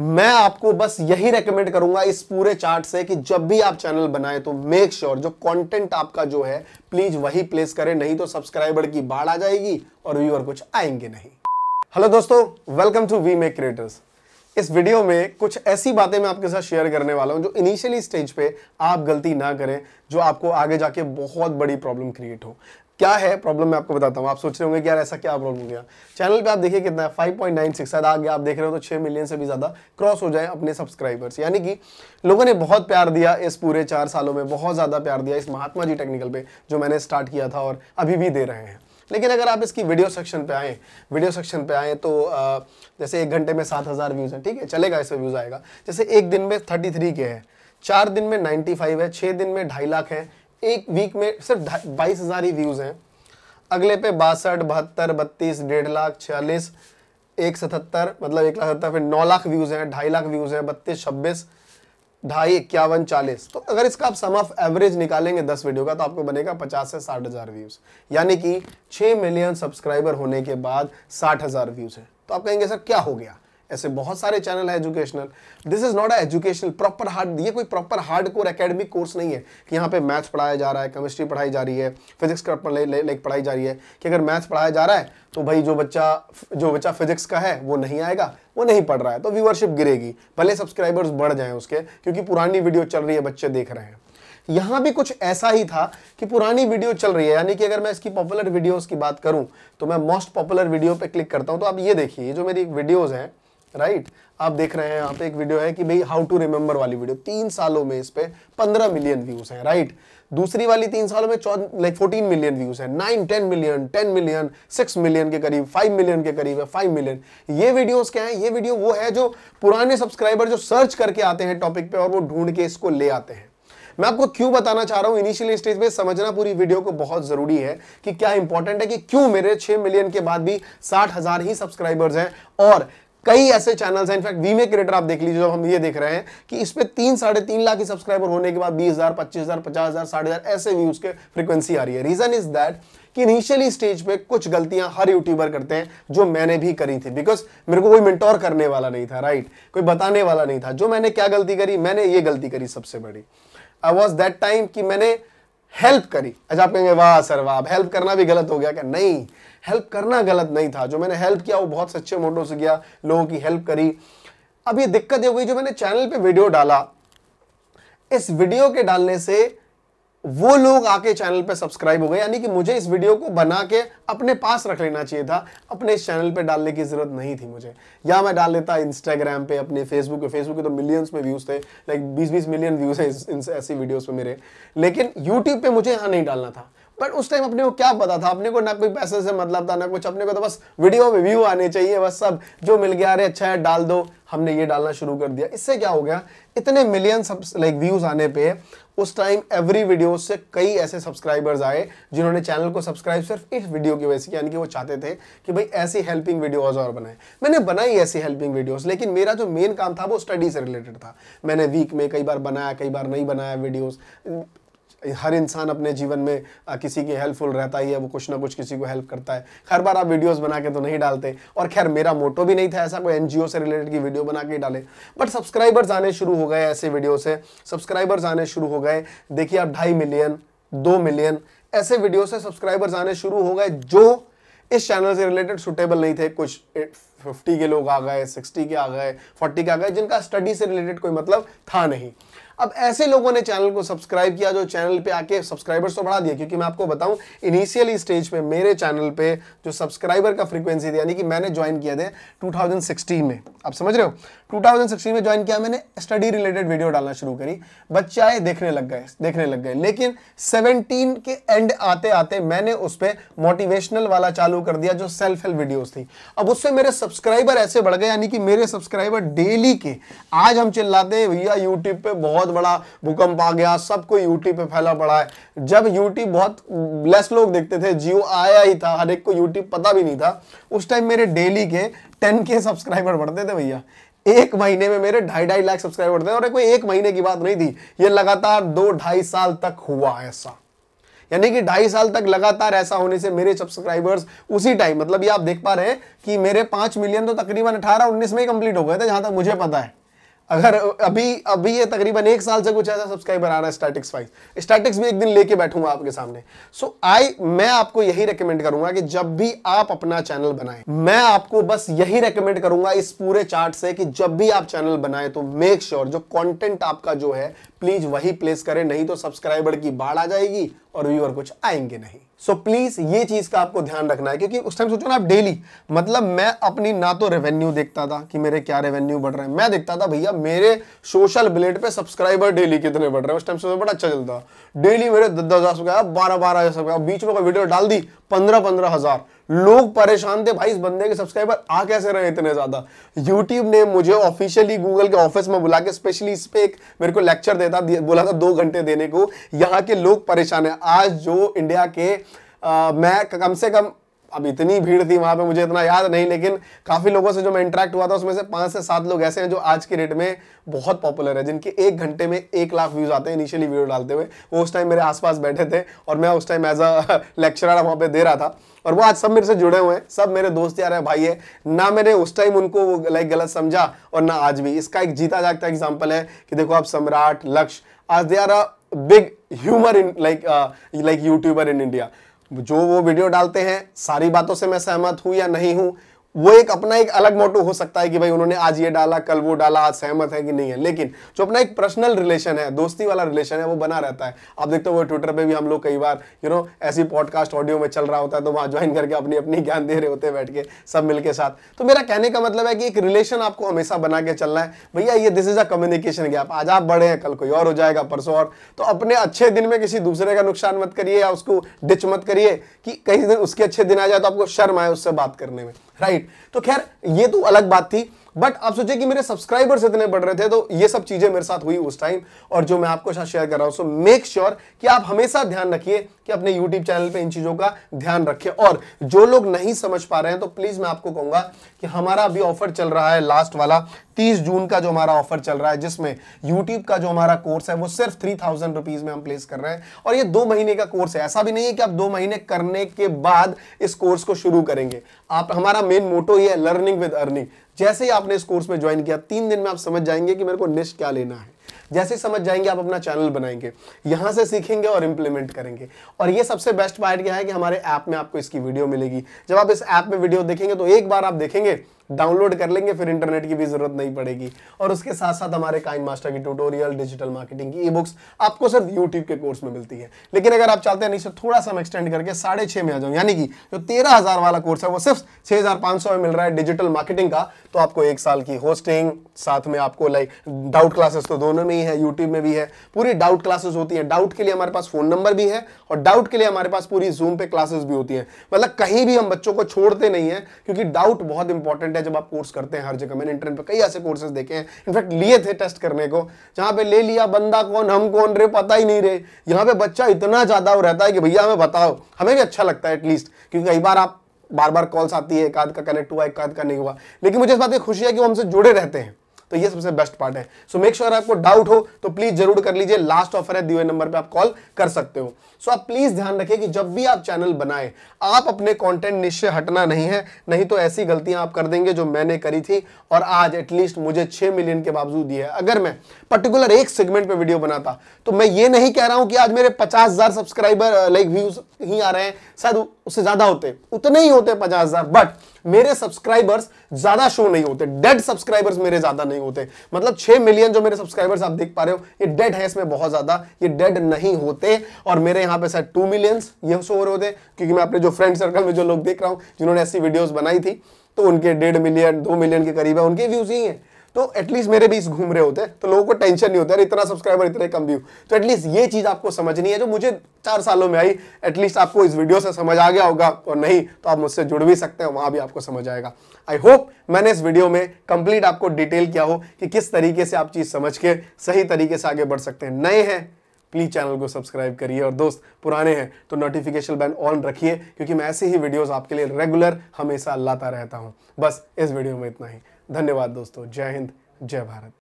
मैं आपको बस यही रेकमेंड करूंगा इस पूरे चार्ट से कि जब भी आप चैनल बनाएं तो मेक श्योर sure, जो कंटेंट आपका जो है प्लीज वही प्लेस करें नहीं तो सब्सक्राइबर की बाढ़ आ जाएगी और व्यूअर कुछ आएंगे नहीं हेलो दोस्तों welcome to We Make Creators इस वीडियो में कुछ ऐसी बातें मैं आपके साथ शेयर करने वाला हूं जो इनिशियली स्टेज पे आप गलती ना करें जो आपको आगे जाके बहुत बड़ी प्रॉब्लम क्रिएट हो क्या है प्रॉब्लम मैं आपको बताता हूँ आप सोच रहे होंगे कि यार ऐसा क्या प्रॉब्लम हो गया चैनल पे आप देखिए कितना है 5.96 सिक्स आगे आप देख रहे हो तो 6 मिलियन से भी ज़्यादा क्रॉस हो जाए अपने सब्सक्राइबर्स यानी कि लोगों ने बहुत प्यार दिया इस पूरे चार सालों में बहुत ज़्यादा प्यार दिया इस महात्मा जी टेक्निकल पे जो मैंने स्टार्ट किया था और अभी भी दे रहे हैं लेकिन अगर आप इसकी वीडियो सेक्शन पे आएँ वीडियो सेक्शन पे आएँ तो आ, जैसे एक घंटे में सात हज़ार व्यूज़ हैं ठीक है चलेगा इसमें व्यूज़ आएगा जैसे एक दिन में थर्टी थ्री के हैं चार दिन में नाइन्टी फाइव है छः दिन में ढाई लाख है एक वीक में सिर्फ बाईस हज़ार ही व्यूज़ हैं अगले पे बासठ बहत्तर बत्तीस डेढ़ लाख छियालीस एक सतहत्तर मतलब एक लाख सत्तर फिर नौ लाख व्यूज़ हैं ढाई लाख व्यूज़ हैं बत्तीस छब्बीस ढाई इक्यावन चालीस तो अगर इसका आप सम ऑफ एवरेज निकालेंगे दस वीडियो का तो आपको बनेगा पचास से साठ हज़ार व्यूज़ यानी कि छह मिलियन सब्सक्राइबर होने के बाद साठ हज़ार व्यूज़ हैं तो आप कहेंगे सर क्या हो गया ऐसे बहुत सारे चैनल है educational this is not a educational proper hard ये कोई proper hard core academic course नहीं है कि यहाँ पे मैथ्स पढ़ाया जा रहा है केमिस्ट्री पढ़ाई जा रही है फिजिक्स का लाइक पढ़ाई जा रही है कि अगर मैथ्स पढ़ाया जा रहा है तो भाई जो बच्चा जो बच्चा फिजिक्स का है वो नहीं आएगा वो नहीं पढ़ रहा है तो व्यूअरशिप गिरेगी भले सब्सक्राइबर्स बढ़ जाए उसके क्योंकि पुरानी वीडियो चल रही है बच्चे देख रहे हैं यहाँ भी कुछ ऐसा ही था कि पुरानी वीडियो चल रही है यानी कि अगर मैं इसकी पॉपुलर वीडियोस की बात करूँ तो मैं मोस्ट पॉपुलर वीडियो पे क्लिक करता हूँ तो आप ये देखिए जो मेरी वीडियोज़ हैं राइट आप देख रहे हैं यहाँ पे एक वीडियो है कि भाई हाउ टू रिमेम्बर वाली वीडियो तीन सालों में इस पर पंद्रह मिलियन व्यूज है राइट दूसरी वाली तीन सालों में लाइक फोर्टीन मिलियन व्यूज है nine ten million ten million six million के करीब फाइव मिलियन के करीब है फाइव मिलियन ये वीडियोस क्या है ये वीडियो वो है जो पुराने सब्सक्राइबर जो सर्च करके आते हैं टॉपिक पे और वो ढूंढ के इसको ले आते हैं मैं आपको क्यों बताना चाह रहा हूँ इनिशियल स्टेज में समझना पूरी वीडियो को बहुत जरूरी है कि क्या इंपॉर्टेंट है कि क्यों मेरे छह मिलियन के बाद भी साठ हजार ही सब्सक्राइबर्स हैं और कई ऐसे चैनल्स हैं इनफैक्ट वीमे क्रिएटर आप देख लीजिए जब हम ये देख रहे हैं कि इस पर तीन साढ़े तीन लाख की सब्सक्राइबर होने के बाद बीस हज़ार पच्चीस हज़ार पचास हज़ार साढ़े हज़ार ऐसे व्यूज़ के फ्रीक्वेंसी आ रही है रीज़न इज़ दैट कि इनिशियली स्टेज पे कुछ गलतियां हर यूट्यूबर करते हैं जो मैंने भी करी थी बिकॉज मेरे को कोई मिनटोर करने वाला नहीं था राइट right? कोई बताने वाला नहीं था जो मैंने क्या गलती करी मैंने ये गलती करी सबसे बड़ी आई वॉज दैट टाइम कि मैंने हेल्प करी अच्छा आप कहेंगे वाह सर वाह हेल्प करना भी गलत हो गया क्या नहीं हेल्प करना गलत नहीं था जो मैंने हेल्प किया वो बहुत सच्चे मोटो से किया लोगों की हेल्प करी अब ये दिक्कत ये हुई जो मैंने चैनल पे वीडियो डाला इस वीडियो के डालने से वो लोग आके चैनल पे सब्सक्राइब हो गए यानी कि मुझे इस वीडियो को बना के अपने पास रख लेना चाहिए था अपने इस चैनल पे डालने की जरूरत नहीं थी मुझे या मैं डाल लेता इंस्टाग्राम पे अपने फेसबुक पे फेसबुक के तो मिलियंस में व्यूज़ थे लाइक 20 बीस मिलियन व्यूज़ है ऐसी वीडियोस पे मेरे लेकिन यूट्यूब पे मुझे यहाँ नहीं डालना था बट उस टाइम अपने को क्या पता था अपने को ना कोई पैसे से मतलब था ना कुछ अपने को तो बस वीडियो में व्यू आने चाहिए बस सब जो मिल गया अरे अच्छा है डाल दो हमने ये डालना शुरू कर दिया इससे क्या हो गया इतने मिलियन सब लाइक व्यूज आने पे उस टाइम एवरी वीडियो से कई ऐसे सब्सक्राइबर्स आए जिन्होंने चैनल को सब्सक्राइब सिर्फ इस वीडियो की वजह से यानी कि वो चाहते थे कि भाई ऐसी हेल्पिंग वीडियोस और बनाए मैंने बनाई ऐसी हेल्पिंग वीडियोस लेकिन मेरा जो मेन काम था वो स्टडी से रिलेटेड था मैंने वीक में कई बार बनाया कई बार नहीं बनाया वीडियोज हर इंसान अपने जीवन में किसी की हेल्पफुल रहता ही है वो कुछ ना कुछ किसी को हेल्प करता है हर बार आप वीडियोस बना के तो नहीं डालते और खैर मेरा मोटो भी नहीं था ऐसा कोई एनजीओ से रिलेटेड की वीडियो बना के ही डाले बट सब्सक्राइबर्स आने शुरू हो गए ऐसे वीडियो से सब्सक्राइबर्स आने शुरू हो गए देखिए आप ढाई मिलियन दो मिलियन ऐसे वीडियो से सब्सक्राइबर्स आने शुरू हो गए जो इस चैनल से रिलेटेड सुटेबल नहीं थे कुछ 50 के लोग आ गए 60 के आ गए 40 के आ गए जिनका स्टडी से रिलेटेड कोई मतलब था नहीं अब ऐसे लोगों ने चैनल को सब्सक्राइब किया जो चैनल पे आके सब्सक्राइबर्स तो बढ़ा दिया क्योंकि मैं आपको बताऊं इनिशियली स्टेज पे मेरे चैनल पे जो सब्सक्राइबर का फ्रीक्वेंसी थी यानी कि मैंने ज्वाइन किया थे 2016 में आप समझ रहे हो 2016 में ज्वाइन किया मैंने स्टडी रिलेटेड वीडियो डालना शुरू करी बच्चे आए देखने लग गए देखने लग गए लेकिन सेवनटीन के एंड आते आते मैंने उस पर मोटिवेशनल वाला चालू कर दिया जो सेल्फ हेल्प वीडियोज थी अब उससे मेरे सब्सक्राइबर ऐसे बढ़ गए यानी कि मेरे सब्सक्राइबर डेली के आज हम चिल्लाते हैं भैया यूट्यूब पे बहुत बड़ा भूकंप आ गया सबको यूट्यूब पे फैला पड़ा है जब यूट्यूब बहुत लेस लोग देखते थे जियो आया ही था हर एक को यूट्यूब पता भी नहीं था उस टाइम मेरे डेली के टेन के सब्सक्राइबर बढ़ते थे भैया एक महीने में मेरे ढाई ढाई लाख सब्सक्राइबर बढ़ते थे और कोई एक महीने की बात नहीं थी ये लगातार दो ढाई साल तक हुआ ऐसा यानी कि ढाई साल तक लगातार ऐसा होने से मेरे सब्सक्राइबर्स उसी टाइम मतलब ये आप देख पा रहे हैं कि मेरे पांच मिलियन तो तकरीबन अठारह उन्नीस में ही कंप्लीट हो गए थे जहां तक मुझे पता है अगर अभी अभी ये तकरीबन एक साल से कुछ ऐसा सब्सक्राइबर आ रहा है स्टैटिक्स वाइज स्टैटिक्स भी एक दिन लेके बैठूंगा आपके सामने सो so, आई मैं आपको यही रेकमेंड करूंगा कि जब भी आप अपना चैनल बनाएं मैं आपको बस यही रेकमेंड करूंगा इस पूरे चार्ट से कि जब भी आप चैनल बनाएं तो मेक श्योर sure, जो कॉन्टेंट आपका जो है प्लीज वही प्लेस करें नहीं तो सब्सक्राइबर की बाढ़ आ जाएगी और व्यूअर कुछ आएंगे नहीं सो so, प्लीज़ ये चीज़ का आपको ध्यान रखना है क्योंकि उस टाइम सोचो ना आप डेली मतलब मैं अपनी ना तो रेवेन्यू देखता था कि मेरे क्या रेवेन्यू बढ़ रहे हैं मैं देखता था भैया मेरे सोशल ब्लेड पे सब्सक्राइबर डेली कितने बढ़ रहे हैं उस टाइम से बड़ा अच्छा चलता डेली मेरे दस दस हज़ार बारह बारह हज़ार सौ बीच में कोई वीडियो डाल दी पंद्रह पंद्रह हजार लोग परेशान थे भाई इस बंदे के सब्सक्राइबर आ कैसे रहे इतने ज्यादा यूट्यूब ने मुझे ऑफिशियली गूगल के ऑफिस में बुला के स्पेशली इस पे एक मेरे को लेक्चर देता बोला था दो घंटे देने को यहाँ के लोग परेशान है आज जो इंडिया के आ, मैं कम से कम अब इतनी भीड़ थी वहाँ पे मुझे इतना याद नहीं लेकिन काफ़ी लोगों से जो मैं इंटरेक्ट हुआ था उसमें से पाँच से सात लोग ऐसे हैं जो आज के डेट में बहुत पॉपुलर है जिनके एक घंटे में एक लाख व्यूज़ आते हैं इनिशियली वीडियो डालते हुए वो उस टाइम मेरे आसपास बैठे थे और मैं उस टाइम एज अ लेक्चरर वहाँ पे दे रहा था और वो आज सब मेरे से जुड़े हुए हैं सब मेरे दोस्त यार है भाई है ना मैंने उस टाइम उनको लाइक गलत समझा और ना आज भी इसका एक जीता जागता एग्जाम्पल है कि देखो आप सम्राट लक्ष्य आज they are a big humour in like like YouTuber in India जो वो वीडियो डालते हैं सारी बातों से मैं सहमत हूं या नहीं हूं वो एक अपना एक अलग मोटो हो सकता है कि भाई उन्होंने आज ये डाला कल वो डाला आज सहमत है कि नहीं है लेकिन जो अपना एक पर्सनल रिलेशन है दोस्ती वाला रिलेशन है वो बना रहता है आप देखते हो ट्विटर पे भी हम लोग कई बार यू नो ऐसी पॉडकास्ट ऑडियो में चल रहा होता है तो वहां ज्वाइन करके अपनी अपनी ज्ञान दे रहे होते हैं बैठ के सब मिलके साथ तो मेरा कहने का मतलब है कि एक रिलेशन आपको हमेशा बना के चलना है भैया ये this is a communication gap आज आप बड़े हैं कल कोई और हो जाएगा परसों और तो अपने अच्छे दिन में किसी दूसरे का नुकसान मत करिए या उसको डिच मत करिए कि कहीं दिन उसके अच्छे दिन आ जाए तो आपको शर्म आए उससे बात करने में राइट तो खैर ये तो अलग बात थी बट आप सोचिए कि मेरे सब्सक्राइबर्स इतने बढ़ रहे थे तो ये सब चीजें मेरे साथ हुई उस टाइम और जो मैं आपको साथ शेयर कर रहा हूं सो मेक श्योर कि आप हमेशा ध्यान रखिए कि अपने यूट्यूब चैनल पे इन चीजों का ध्यान रखें और जो लोग नहीं समझ पा रहे हैं तो प्लीज मैं आपको कहूंगा कि हमारा अभी ऑफर चल रहा है लास्ट वाला 30 जून का जो हमारा ऑफर चल रहा है जिसमें यूट्यूब का जो हमारा कोर्स है वो सिर्फ थ्री थाउजेंड रुपीज में हम प्लेस कर रहे हैं और ये दो महीने का कोर्स है ऐसा भी नहीं है कि आप दो महीने करने के बाद इस कोर्स को शुरू करेंगे आप हमारा मेन मोटो ये है लर्निंग विद अर्निंग जैसे ही आपने इस कोर्स में ज्वाइन किया तीन दिन में आप समझ जाएंगे कि मेरे को निश्च क्या लेना है जैसे ही समझ जाएंगे आप अपना चैनल बनाएंगे यहां से सीखेंगे और इंप्लीमेंट करेंगे और ये सबसे बेस्ट पार्ट क्या है कि हमारे ऐप में आपको इसकी वीडियो मिलेगी जब आप इस ऐप में वीडियो देखेंगे तो एक बार आप देखेंगे डाउनलोड कर लेंगे फिर इंटरनेट की भी जरूरत नहीं पड़ेगी और उसके साथ साथ हमारे काइन मास्टर की ट्यूटोरियल डिजिटल मार्केटिंग की ई बुक्स आपको सिर्फ यूट्यूब के कोर्स में मिलती है लेकिन अगर आप चाहते हैं नहीं सर थोड़ा सा एक्सटेंड करके साढ़े छह में आ जाऊँ यानी कि जो तेरह हज़ार वाला कोर्स है वो सिर्फ छः हज़ार पांच सौ में मिल रहा है डिजिटल मार्केटिंग का तो आपको एक साल की होस्टिंग साथ में आपको लाइक डाउट क्लासेस तो दोनों में ही है यूट्यूब में भी है पूरी डाउट क्लासेस होती है डाउट के लिए हमारे पास फ़ोन नंबर भी है और डाउट के लिए हमारे पास पूरी जूम पे क्लासेस भी होती है मतलब कहीं भी हम बच्चों को छोड़ते नहीं है क्योंकि डाउट बहुत इंपॉर्टेंट है जब आप कोर्स करते हैं हर जगह मैंने इंटरनेट पर कई ऐसे कोर्सेज देखे हैं इनफैक्ट लिए थे टेस्ट करने को जहाँ पे ले लिया बंदा कौन हम कौन रे पता ही नहीं रहे यहाँ पे बच्चा इतना ज़्यादा हो रहता है कि भैया हमें बताओ हमें भी अच्छा लगता है एटलीस्ट क्योंकि कई बार आप बार बार कॉल्स आती है एक आध का कनेक्ट हुआ एक आध का नहीं हुआ लेकिन मुझे इस बात की खुशी है कि वो हमसे जुड़े रहते हैं तो ये सबसे बेस्ट पार्ट है सो मेक श्योर आपको डाउट हो तो प्लीज जरूर कर लीजिए लास्ट ऑफर है दिए नंबर पर आप कॉल कर सकते हो सो so, आप प्लीज ध्यान रखिए कि जब भी आप चैनल बनाए आप अपने कंटेंट निश्चय हटना नहीं है नहीं तो ऐसी गलतियां आप कर देंगे जो मैंने करी थी और आज एटलीस्ट मुझे छह मिलियन के बावजूद ये है अगर मैं पर्टिकुलर एक सेगमेंट पे वीडियो बनाता तो मैं ये नहीं कह रहा हूं कि आज मेरे पचास हजार सब्सक्राइबर लाइक व्यूज ही आ रहे हैं शायद उससे ज्यादा होते उतने ही होते पचास बट मेरे सब्सक्राइबर्स ज्यादा शो नहीं होते डेड सब्सक्राइबर्स मेरे ज्यादा नहीं होते मतलब छह मिलियन जो मेरे सब्सक्राइबर्स आप देख पा रहे हो ये डेड है इसमें बहुत ज्यादा ये डेड नहीं होते और मेरे यहां पे सर टू मिलियंस ये शो हो रहे होते क्योंकि मैं अपने जो फ्रेंड सर्कल में जो लोग देख रहा हूं जिन्होंने ऐसी वीडियोज बनाई थी तो उनके डेढ़ मिलियन दो मिलियन के करीब है उनके व्यूज ही है तो एटलीस्ट मेरे बीच घूम रहे होते तो लोगों को टेंशन नहीं होता इतना सब्सक्राइबर इतने कम व्यू तो एटलीस्ट ये चीज आपको समझनी है जो मुझे चार सालों में आई एटलीस्ट आपको इस वीडियो से समझ आ गया होगा और नहीं तो आप मुझसे जुड़ भी सकते हैं वहां भी आपको समझ आएगा आई होप मैंने इस वीडियो में कंप्लीट आपको डिटेल किया हो कि किस तरीके से आप चीज समझ के सही तरीके से आगे बढ़ सकते हैं नए हैं प्लीज़ चैनल को सब्सक्राइब करिए और दोस्त पुराने हैं तो नोटिफिकेशन बैन ऑन रखिए क्योंकि मैं ऐसे ही वीडियोस आपके लिए रेगुलर हमेशा लाता रहता हूँ बस इस वीडियो में इतना ही धन्यवाद दोस्तों जय हिंद जय भारत